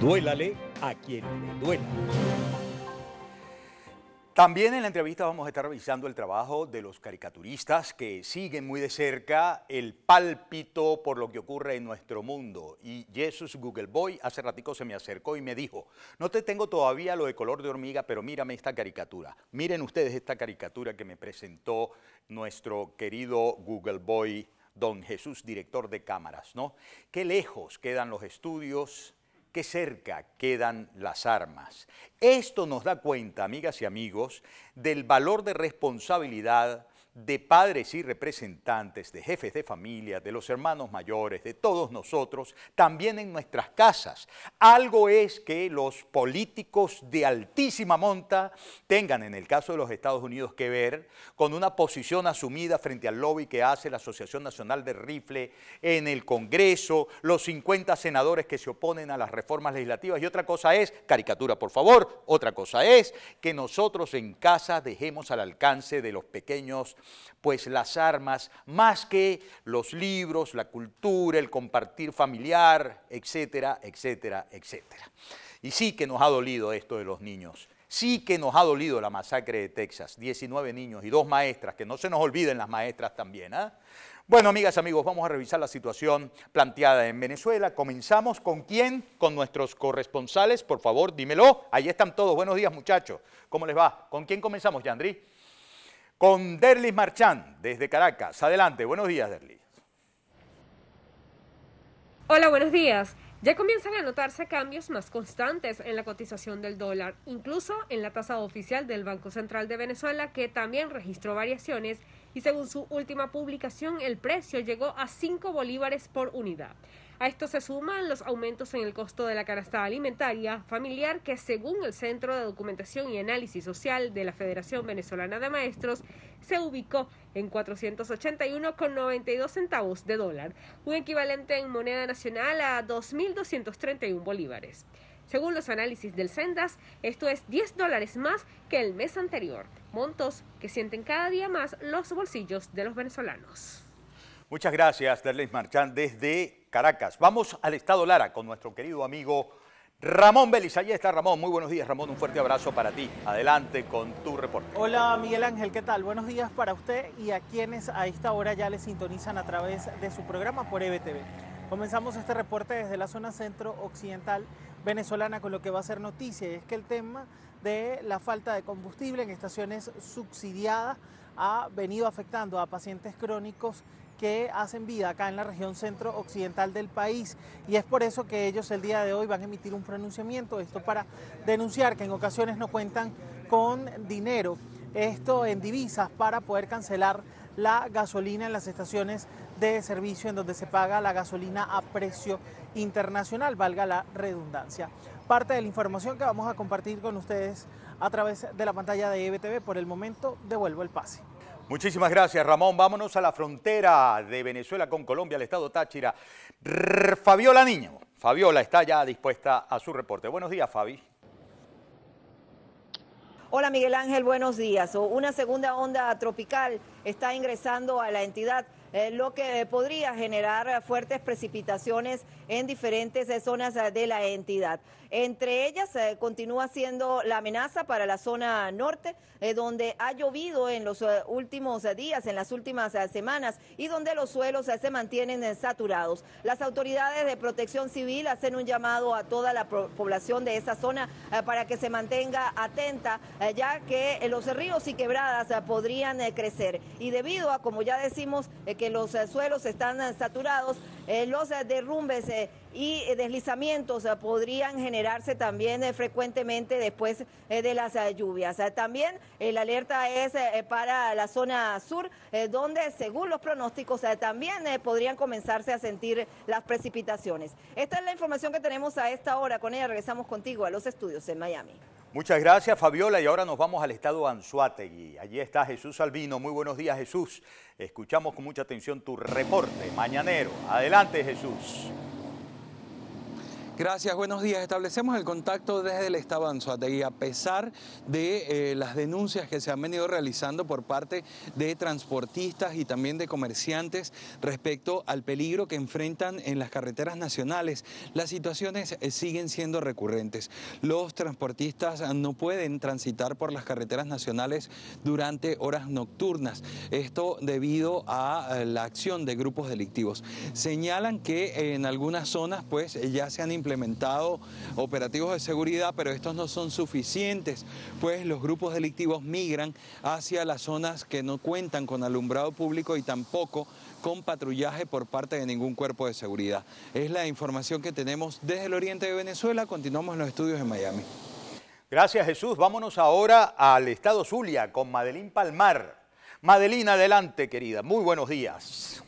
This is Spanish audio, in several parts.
Duélale a quien le duela. También en la entrevista vamos a estar revisando el trabajo de los caricaturistas que siguen muy de cerca el pálpito por lo que ocurre en nuestro mundo. Y Jesús Google Boy hace ratico se me acercó y me dijo, no te tengo todavía lo de color de hormiga, pero mírame esta caricatura. Miren ustedes esta caricatura que me presentó nuestro querido Google Boy, don Jesús, director de cámaras, ¿no? Qué lejos quedan los estudios qué cerca quedan las armas. Esto nos da cuenta, amigas y amigos, del valor de responsabilidad de padres y representantes, de jefes de familia, de los hermanos mayores, de todos nosotros, también en nuestras casas. Algo es que los políticos de altísima monta tengan, en el caso de los Estados Unidos, que ver con una posición asumida frente al lobby que hace la Asociación Nacional de Rifle en el Congreso, los 50 senadores que se oponen a las reformas legislativas. Y otra cosa es, caricatura por favor, otra cosa es que nosotros en casa dejemos al alcance de los pequeños pues las armas, más que los libros, la cultura, el compartir familiar, etcétera, etcétera, etcétera. Y sí que nos ha dolido esto de los niños. Sí que nos ha dolido la masacre de Texas, 19 niños y dos maestras, que no se nos olviden las maestras también. ¿ah? Bueno, amigas, amigos, vamos a revisar la situación planteada en Venezuela. Comenzamos con quién, con nuestros corresponsales, por favor, dímelo. Ahí están todos. Buenos días, muchachos. ¿Cómo les va? ¿Con quién comenzamos, Yandri? con Derlis Marchán desde Caracas. Adelante, buenos días Derlis. Hola, buenos días. Ya comienzan a notarse cambios más constantes en la cotización del dólar, incluso en la tasa oficial del Banco Central de Venezuela, que también registró variaciones y según su última publicación el precio llegó a 5 bolívares por unidad. A esto se suman los aumentos en el costo de la canasta alimentaria familiar que según el Centro de Documentación y Análisis Social de la Federación Venezolana de Maestros se ubicó en 481,92 centavos de dólar, un equivalente en moneda nacional a 2.231 bolívares. Según los análisis del Sendas, esto es 10 dólares más que el mes anterior, montos que sienten cada día más los bolsillos de los venezolanos. Muchas gracias, Derlis Marchán, desde Caracas. Vamos al estado Lara con nuestro querido amigo Ramón Belis. Allí está Ramón. Muy buenos días, Ramón. Un fuerte abrazo para ti. Adelante con tu reporte. Hola, Miguel Ángel. ¿Qué tal? Buenos días para usted y a quienes a esta hora ya le sintonizan a través de su programa por EBTV. Comenzamos este reporte desde la zona centro-occidental venezolana con lo que va a ser noticia y es que el tema de la falta de combustible en estaciones subsidiadas ha venido afectando a pacientes crónicos que hacen vida acá en la región centro-occidental del país. Y es por eso que ellos el día de hoy van a emitir un pronunciamiento, esto para denunciar que en ocasiones no cuentan con dinero, esto en divisas para poder cancelar la gasolina en las estaciones de servicio en donde se paga la gasolina a precio internacional, valga la redundancia. Parte de la información que vamos a compartir con ustedes a través de la pantalla de EBTV, por el momento devuelvo el pase. Muchísimas gracias, Ramón. Vámonos a la frontera de Venezuela con Colombia, el estado Táchira. Fabiola Niño. Fabiola está ya dispuesta a su reporte. Buenos días, Fabi. Hola Miguel Ángel, buenos días. Una segunda onda tropical está ingresando a la entidad eh, lo que podría generar fuertes precipitaciones en diferentes eh, zonas eh, de la entidad. Entre ellas continúa siendo la amenaza para la zona norte, donde ha llovido en los últimos días, en las últimas semanas, y donde los suelos se mantienen saturados. Las autoridades de protección civil hacen un llamado a toda la población de esa zona para que se mantenga atenta, ya que los ríos y quebradas podrían crecer. Y debido a, como ya decimos, que los eh, suelos están eh, saturados, eh, los derrumbes y deslizamientos podrían generarse también frecuentemente después de las lluvias. También la alerta es para la zona sur, donde según los pronósticos también podrían comenzarse a sentir las precipitaciones. Esta es la información que tenemos a esta hora. Con ella regresamos contigo a los estudios en Miami. Muchas gracias, Fabiola. Y ahora nos vamos al estado Anzuategui. Allí está Jesús Albino. Muy buenos días, Jesús. Escuchamos con mucha atención tu reporte mañanero. Adelante, Jesús. Gracias, buenos días. Establecemos el contacto desde el Estabanzo y a pesar de eh, las denuncias que se han venido realizando por parte de transportistas y también de comerciantes respecto al peligro que enfrentan en las carreteras nacionales, las situaciones eh, siguen siendo recurrentes. Los transportistas no pueden transitar por las carreteras nacionales durante horas nocturnas, esto debido a eh, la acción de grupos delictivos. Señalan que en algunas zonas pues ya se han implementado implementado operativos de seguridad, pero estos no son suficientes, pues los grupos delictivos migran hacia las zonas que no cuentan con alumbrado público y tampoco con patrullaje por parte de ningún cuerpo de seguridad. Es la información que tenemos desde el oriente de Venezuela. Continuamos los estudios en Miami. Gracias Jesús. Vámonos ahora al estado Zulia con Madeline Palmar. Madeline, adelante querida. Muy buenos días.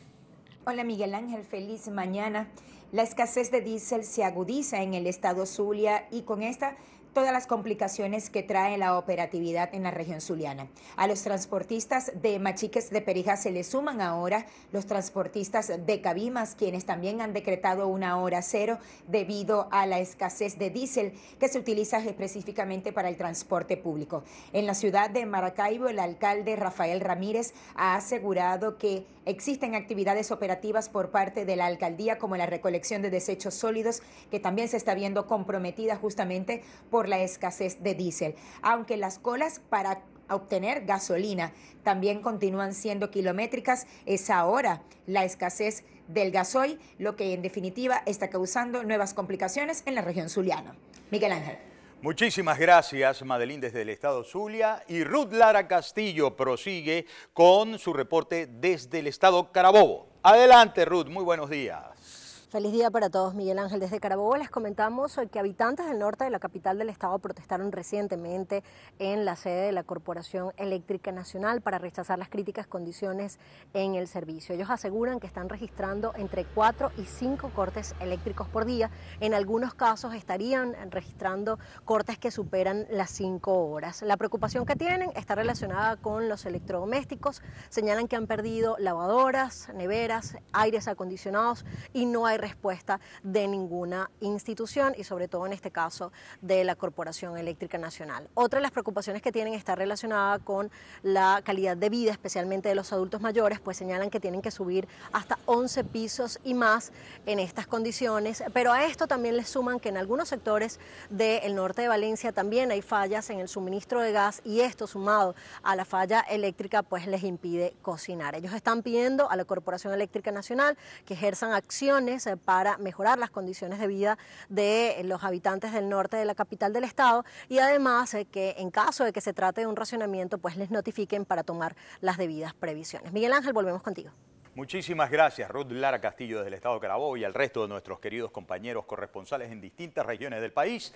Hola Miguel Ángel, feliz mañana. La escasez de diésel se agudiza en el estado Zulia y con esta todas las complicaciones que trae la operatividad en la región zuliana. A los transportistas de Machiques de Perija se le suman ahora los transportistas de Cabimas, quienes también han decretado una hora cero debido a la escasez de diésel que se utiliza específicamente para el transporte público. En la ciudad de Maracaibo, el alcalde Rafael Ramírez ha asegurado que existen actividades operativas por parte de la alcaldía como la recolección de desechos sólidos, que también se está viendo comprometida justamente por por la escasez de diésel, aunque las colas para obtener gasolina. También continúan siendo kilométricas. Es ahora la escasez del gasoil, lo que en definitiva está causando nuevas complicaciones en la región zuliana. Miguel Ángel. Muchísimas gracias, Madeline, desde el estado Zulia. Y Ruth Lara Castillo prosigue con su reporte desde el estado Carabobo. Adelante, Ruth, muy buenos días. Feliz día para todos, Miguel Ángel. Desde Carabobo les comentamos que habitantes del norte de la capital del estado protestaron recientemente en la sede de la Corporación Eléctrica Nacional para rechazar las críticas condiciones en el servicio. Ellos aseguran que están registrando entre 4 y 5 cortes eléctricos por día. En algunos casos estarían registrando cortes que superan las cinco horas. La preocupación que tienen está relacionada con los electrodomésticos. Señalan que han perdido lavadoras, neveras, aires acondicionados y no hay respuesta de ninguna institución y sobre todo en este caso de la Corporación Eléctrica Nacional. Otra de las preocupaciones que tienen está relacionada con la calidad de vida, especialmente de los adultos mayores, pues señalan que tienen que subir hasta 11 pisos y más en estas condiciones, pero a esto también les suman que en algunos sectores del norte de Valencia también hay fallas en el suministro de gas y esto sumado a la falla eléctrica pues les impide cocinar. Ellos están pidiendo a la Corporación Eléctrica Nacional que ejerzan acciones eh, para mejorar las condiciones de vida de los habitantes del norte de la capital del estado y además eh, que en caso de que se trate de un racionamiento, pues les notifiquen para tomar las debidas previsiones. Miguel Ángel, volvemos contigo. Muchísimas gracias, Ruth Lara Castillo desde el Estado de Carabobo y al resto de nuestros queridos compañeros corresponsales en distintas regiones del país.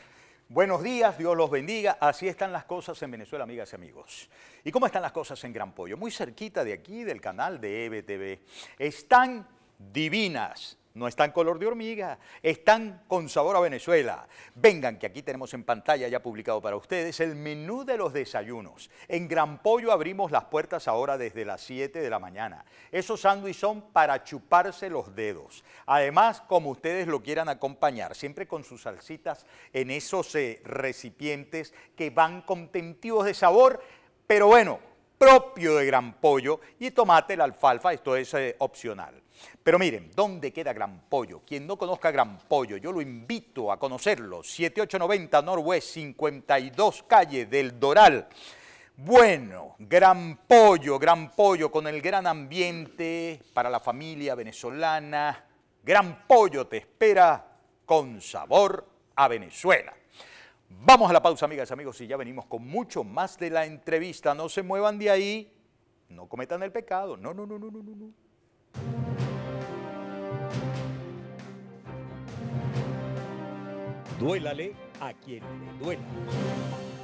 Buenos días, Dios los bendiga. Así están las cosas en Venezuela, amigas y amigos. ¿Y cómo están las cosas en Gran Pollo? Muy cerquita de aquí, del canal de EBTV. Están divinas no están color de hormiga, están con sabor a Venezuela. Vengan, que aquí tenemos en pantalla ya publicado para ustedes el menú de los desayunos. En Gran Pollo abrimos las puertas ahora desde las 7 de la mañana. Esos sándwiches son para chuparse los dedos. Además, como ustedes lo quieran acompañar, siempre con sus salsitas en esos eh, recipientes que van contentivos de sabor, pero bueno, propio de Gran Pollo y tomate, la alfalfa, esto es eh, opcional. Pero miren, ¿dónde queda Gran Pollo? Quien no conozca Gran Pollo, yo lo invito a conocerlo. 7890 Norwest 52 calle del Doral. Bueno, Gran Pollo, Gran Pollo con el gran ambiente para la familia venezolana. Gran Pollo te espera con sabor a Venezuela. Vamos a la pausa, amigas, y amigos, y ya venimos con mucho más de la entrevista. No se muevan de ahí, no cometan el pecado. No, no, no, no, no, no. no. Duélale a quien le duela.